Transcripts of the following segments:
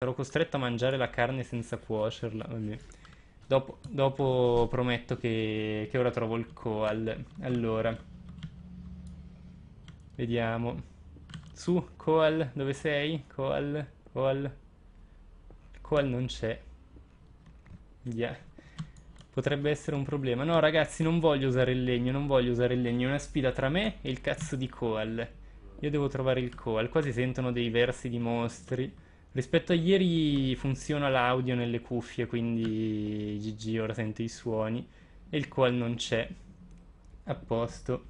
Sarò costretto a mangiare la carne senza cuocerla. Vabbè. Dopo, dopo prometto che, che, ora trovo il coal. Allora. Vediamo. Su, coal, dove sei? Coal, coal. Coal non c'è. Yeah. Potrebbe essere un problema. No, ragazzi, non voglio usare il legno, non voglio usare il legno. È una sfida tra me e il cazzo di coal. Io devo trovare il coal. Qua si sentono dei versi di mostri. Rispetto a ieri funziona l'audio nelle cuffie, quindi GG ora sento i suoni e il qual non c'è. A posto.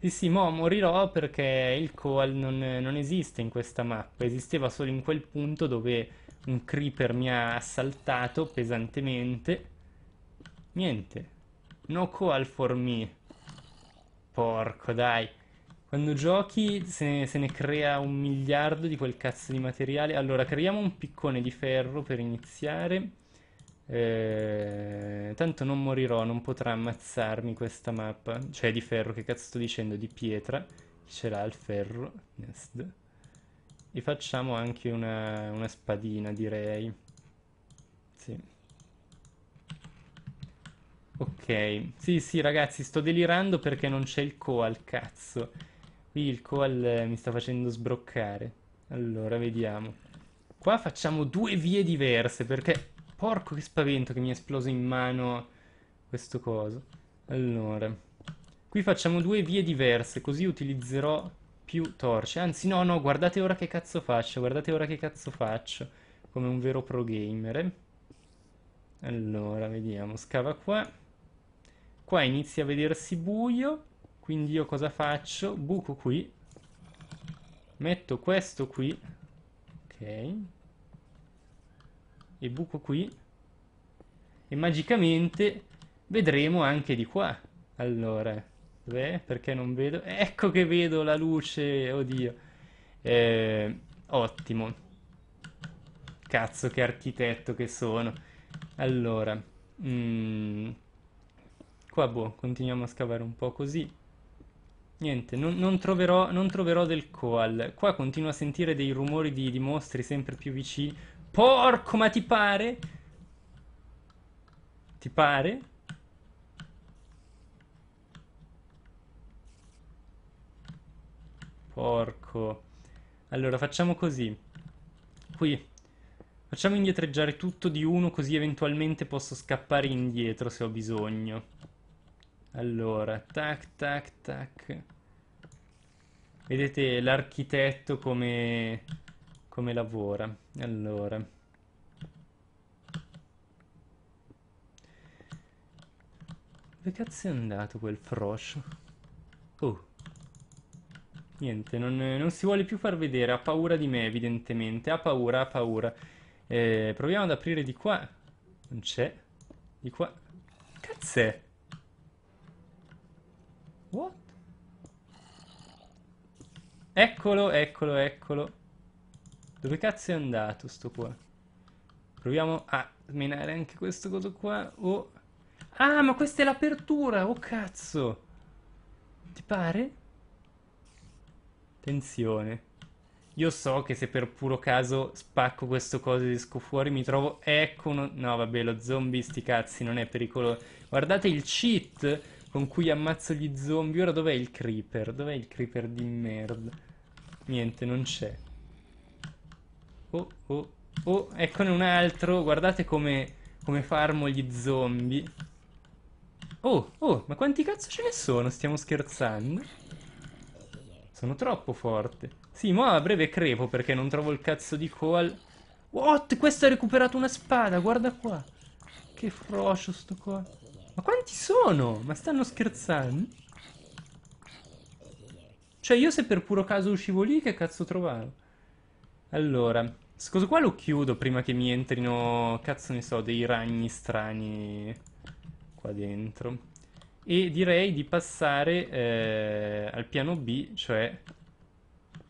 Sì, sì, mo morirò perché il coal non, non, esiste in questa mappa, esisteva solo in quel punto dove un creeper mi ha assaltato pesantemente. Niente. No coal for me. Porco, dai. Quando giochi se, se ne crea un miliardo di quel cazzo di materiale. Allora, creiamo un piccone di ferro per iniziare. Eh, tanto non morirò, non potrà ammazzarmi questa mappa. Cioè di ferro, che cazzo sto dicendo? Di pietra. Chi ce l'ha il ferro? Nest. E facciamo anche una, una spadina, direi. Sì. Ok, sì sì ragazzi sto delirando perché non c'è il co al cazzo Qui il coal eh, mi sta facendo sbroccare. Allora, vediamo. Qua facciamo due vie diverse, perché... Porco che spavento che mi è esploso in mano questo coso. Allora. Qui facciamo due vie diverse, così utilizzerò più torce. Anzi, no, no, guardate ora che cazzo faccio, guardate ora che cazzo faccio. Come un vero pro gamer. Allora, vediamo, scava qua. Qua inizia a vedersi buio. Quindi io cosa faccio? Buco qui. Metto questo qui. Ok. E buco qui. E magicamente vedremo anche di qua. Allora, dov'è? Perché non vedo? Ecco che vedo la luce, oddio. Eh, ottimo. Cazzo che architetto che sono. Allora, mm, qua boh, continuiamo a scavare un po' così. Niente, non, non, troverò, non troverò del coal. Qua continuo a sentire dei rumori di, di mostri sempre più vicini. Porco, ma ti pare? Ti pare? Porco. Allora, facciamo così. Qui. Facciamo indietreggiare tutto di uno, così eventualmente posso scappare indietro se ho bisogno. Allora, tac, tac, tac. Vedete l'architetto come, come lavora. Allora. Dove cazzo è andato quel froscio? Oh. Niente, non, non, si vuole più far vedere, ha paura di me evidentemente, ha paura, ha paura. Eh, proviamo ad aprire di qua. Non c'è. Di qua. Cazzo è? What? Eccolo, eccolo, eccolo. Dove cazzo è andato sto qua? Proviamo a minare anche questo coso qua. Oh. Ah, ma questa è l'apertura! Oh, cazzo! Ti pare? Attenzione. Io so che se per puro caso spacco questo coso e esco fuori mi trovo... Ecco uno... No, vabbè, lo zombie sti cazzi non è pericoloso. Guardate il cheat con cui ammazzo gli zombie. Ora dov'è il creeper? Dov'è il creeper di merda? Niente, non c'è. Oh, oh, oh, eccone un altro. Guardate come, come farmo gli zombie. Oh, oh, ma quanti cazzo ce ne sono? Stiamo scherzando? Sono troppo forte. Sì, ma a breve crepo perché non trovo il cazzo di coal. What? Questo ha recuperato una spada, guarda qua. Che froscio sto qua. Ma quanti sono? Ma stanno scherzando? Cioè io se per puro caso uscivo lì che cazzo trovavo? Allora, questo qua lo chiudo prima che mi entrino, cazzo ne so, dei ragni strani qua dentro. E direi di passare eh, al piano B, cioè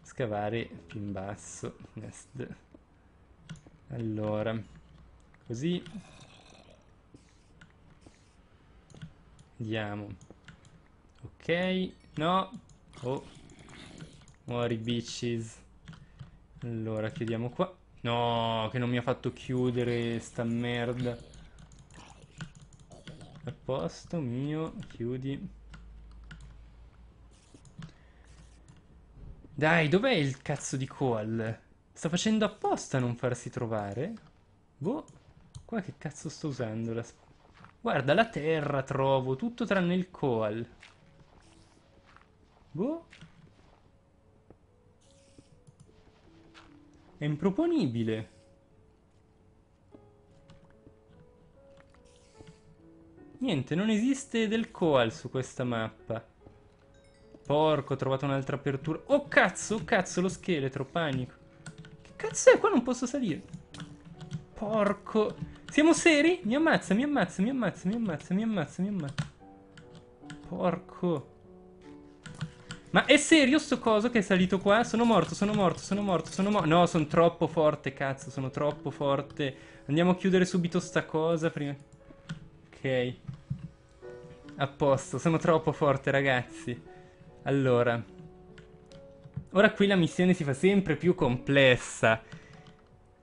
scavare più in basso. Allora, così Andiamo. Ok, no. Oh. Muori, bitches. Allora, chiudiamo qua. No, che non mi ha fatto chiudere sta merda. A posto, mio. Chiudi. Dai, dov'è il cazzo di call? Sta facendo apposta a non farsi trovare? Boh. Qua che cazzo sto usando la spada? Guarda, la terra trovo, tutto tranne il coal. Boh. È improponibile. Niente, non esiste del coal su questa mappa. Porco, ho trovato un'altra apertura. Oh cazzo, oh cazzo, lo scheletro, panico. Che cazzo è? Qua non posso salire. Porco. Siamo seri? Mi ammazza, mi ammazza, mi ammazza, mi ammazza, mi ammazza, mi ammazza. Porco. Ma è serio sto coso che è salito qua? Sono morto, sono morto, sono morto, sono morto. No, sono troppo forte, cazzo, sono troppo forte. Andiamo a chiudere subito sta cosa prima. Ok. A posto, sono troppo forte, ragazzi. Allora. Ora qui la missione si fa sempre più complessa.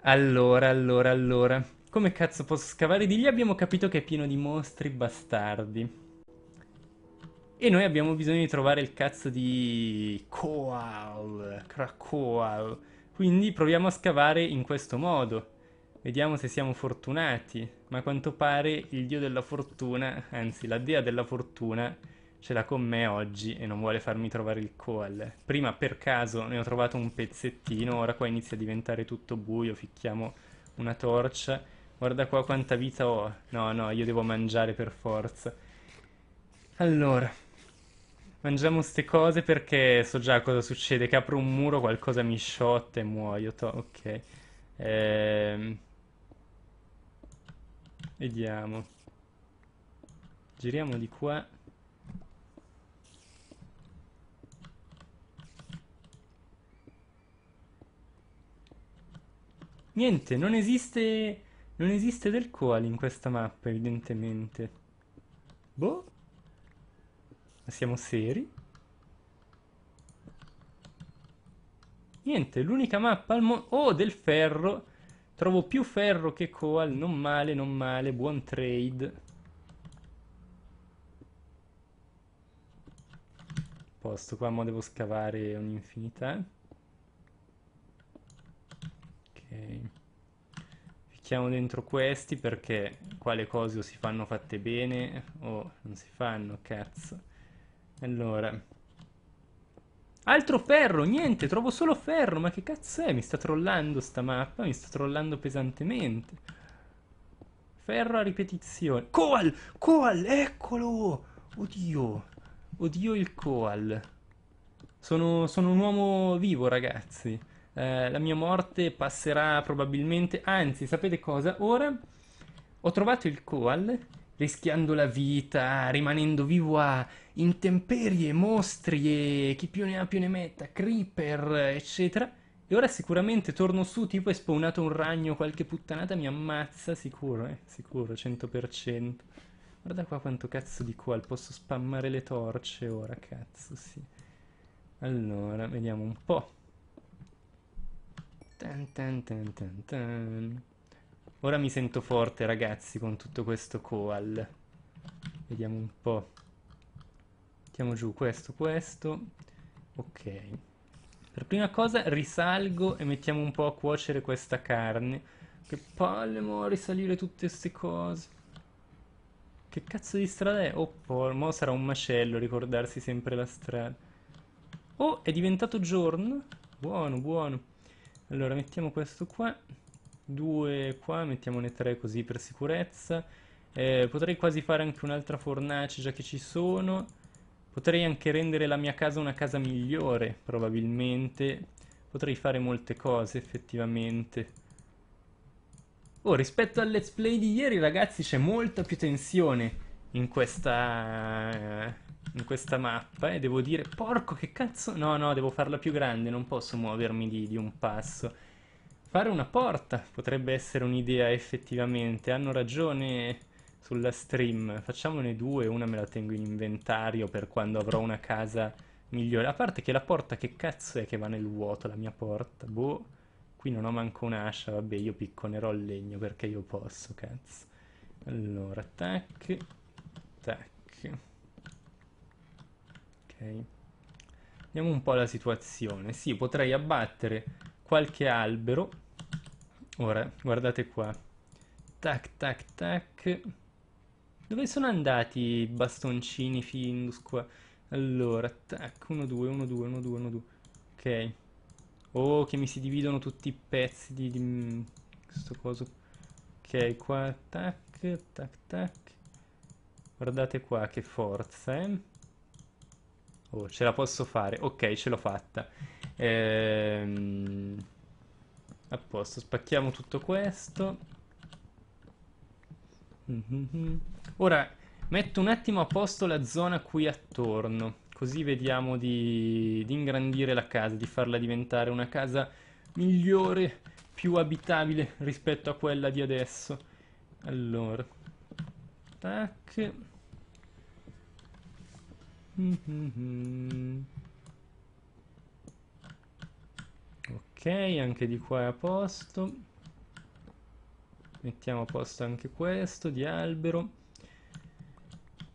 Allora, allora, allora. Come cazzo posso scavare di lì? Abbiamo capito che è pieno di mostri bastardi. E noi abbiamo bisogno di trovare il cazzo di... Koal, Krakoal. Quindi proviamo a scavare in questo modo. Vediamo se siamo fortunati. Ma a quanto pare il dio della fortuna, anzi la dea della fortuna, ce l'ha con me oggi e non vuole farmi trovare il Koal. Prima per caso ne ho trovato un pezzettino, ora qua inizia a diventare tutto buio, ficchiamo una torcia Guarda qua quanta vita ho. No, no, io devo mangiare per forza. Allora. Mangiamo queste cose perché so già cosa succede. Che apro un muro, qualcosa mi sciotta e muoio. To ok. Ehm... Vediamo. Giriamo di qua. Niente, non esiste... Non esiste del Koali in questa mappa, evidentemente. Boh. Ma siamo seri? Niente, l'unica mappa al mondo... Oh, del ferro! Trovo più ferro che coal, non male, non male, buon trade. Posto, qua mo devo scavare un'infinità. Ok mettiamo dentro questi perché qua cose o si fanno fatte bene o non si fanno, cazzo. Allora. Altro ferro, niente, trovo solo ferro, ma che cazzo è? Mi sta trollando sta mappa, mi sta trollando pesantemente. Ferro a ripetizione. Coal! Coal, eccolo! Oddio, oddio il coal. Sono, sono un uomo vivo, ragazzi. Eh, la mia morte passerà probabilmente. Anzi, sapete cosa? Ora ho trovato il Koal rischiando la vita, rimanendo vivo a intemperie, mostri e chi più ne ha più ne metta, creeper, eccetera. E ora sicuramente torno su, tipo è spawnato un ragno, qualche puttanata mi ammazza, sicuro, eh, sicuro, 100%. Guarda qua quanto cazzo di qual, posso spammare le torce ora, cazzo, sì. Allora, vediamo un po'. Tan, tan, tan, Ora mi sento forte ragazzi con tutto questo koal. Vediamo un po'. Mettiamo giù questo, questo. Ok. Per prima cosa risalgo e mettiamo un po' a cuocere questa carne. Che palle mo risalire tutte queste cose. Che cazzo di strada è? Oh, por, mo sarà un macello ricordarsi sempre la strada. Oh, è diventato giorno. Buono, buono allora mettiamo questo qua due qua mettiamone tre così per sicurezza eh, potrei quasi fare anche un'altra fornace già che ci sono potrei anche rendere la mia casa una casa migliore probabilmente potrei fare molte cose effettivamente Oh, rispetto al let's play di ieri, ragazzi, c'è molta più tensione in questa eh, in questa mappa e devo dire porco che cazzo no no devo farla più grande non posso muovermi di, di un passo fare una porta potrebbe essere un'idea effettivamente hanno ragione sulla stream facciamone due una me la tengo in inventario per quando avrò una casa migliore a parte che la porta che cazzo è che va nel vuoto la mia porta boh qui non ho manco un'ascia vabbè io picconerò il legno perché io posso cazzo allora tac tac Vediamo un po' la situazione. Sì, potrei abbattere qualche albero. Ora, guardate qua. Tac, tac, tac. Dove sono andati i bastoncini Findus qua? Allora, tac, 1, 2, 1, 2, 1, 2, 1, 2. Ok. Oh, che mi si dividono tutti i pezzi di, di mm, questo coso. Ok, qua, tac, tac, tac. Guardate qua, che forza, eh. Oh, ce la posso fare. Ok, ce l'ho fatta. Ehm... A posto, spacchiamo tutto questo. Mhm. Ora metto un attimo a posto la zona qui attorno, così vediamo di, di ingrandire la casa, di farla diventare una casa migliore, più abitabile rispetto a quella di adesso. Allora, tac ok anche di qua è a posto mettiamo a posto anche questo di albero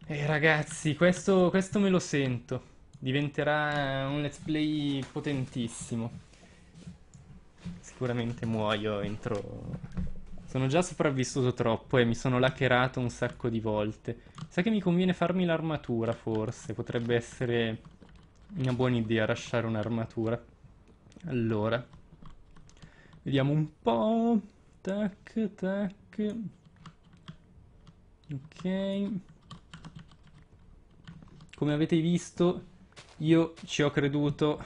e ragazzi questo, questo me lo sento diventerà un let's play potentissimo sicuramente muoio entro sono già sopravvissuto troppo e mi sono lacherato un sacco di volte. Sai che mi conviene farmi l'armatura, forse. Potrebbe essere una buona idea lasciare un'armatura. Allora. Vediamo un po'. Tac, tac. Ok. Come avete visto, io ci ho creduto.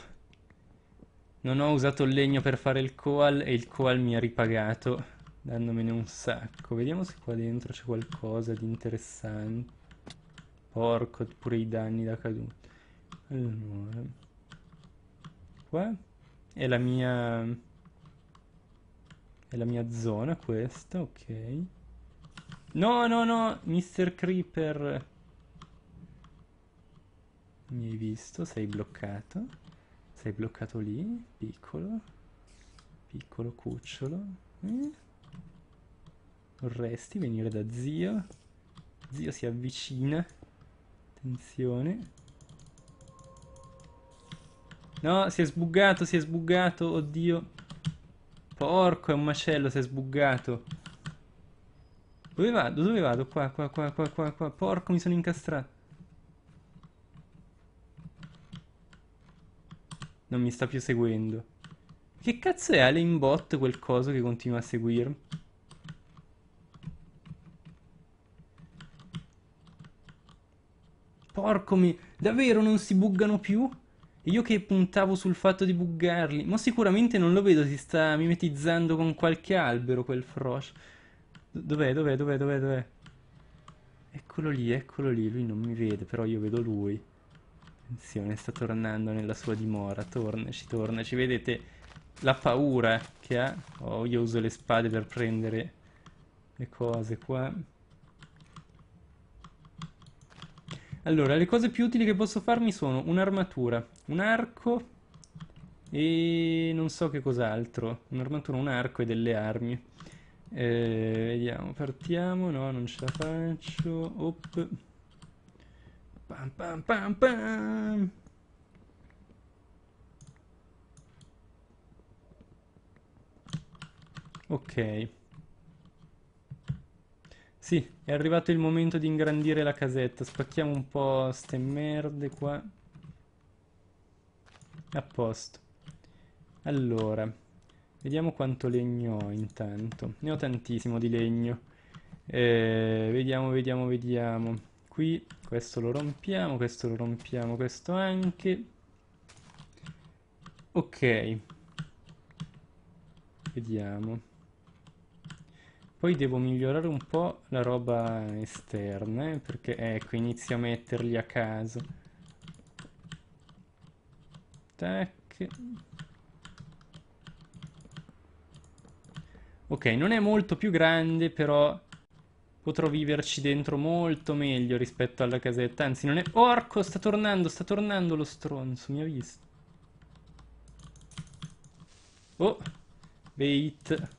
Non ho usato il legno per fare il coal e il coal mi ha ripagato dandomene un sacco. Vediamo se qua dentro c'è qualcosa di interessante. Porco, pure i danni da caduta. Allora. Qua è la mia... È la mia zona questa, ok. No, no, no, Mr. Creeper. Mi hai visto, sei bloccato. Sei bloccato lì, piccolo. Piccolo cucciolo. Eh? Vorresti venire da zio? Zio si avvicina. Attenzione. No, si è sbuggato, si è sbuggato, oddio. Porco, è un macello, si è sbuggato. Dove vado? Dove vado? Qua, qua, qua, qua, qua, qua. Porco, mi sono incastrato. Non mi sta più seguendo. Che cazzo è Alien Bot quel coso che continua a seguirmi? Porco mi... Davvero non si buggano più? Io che puntavo sul fatto di buggarli. Ma sicuramente non lo vedo, si sta mimetizzando con qualche albero quel frosh. Dov'è, dov'è, dov'è, dov'è, dov'è? Eccolo lì, eccolo lì. Lui non mi vede, però io vedo lui. Attenzione, sta tornando nella sua dimora. Tornaci, tornaci. Vedete la paura che ha? Oh, io uso le spade per prendere le cose qua. Allora, le cose più utili che posso farmi sono un'armatura, un arco e non so che cos'altro. Un'armatura, un arco e delle armi. Eh, vediamo, partiamo. No, non ce la faccio. Op. Pam pam pam pam. Ok. Sì, è arrivato il momento di ingrandire la casetta. Spacchiamo un po' ste merde qua. A posto. Allora, vediamo quanto legno ho intanto. Ne ho tantissimo di legno. Eh, vediamo, vediamo, vediamo. Qui questo lo rompiamo, questo lo rompiamo, questo anche. Ok. Vediamo. Poi devo migliorare un po' la roba esterna, eh, perché eh, ecco, inizio a metterli a caso. Tac. Ok, non è molto più grande, però potrò viverci dentro molto meglio rispetto alla casetta. Anzi, non è... Porco, sta tornando, sta tornando lo stronzo, mi ha visto. Oh, bait.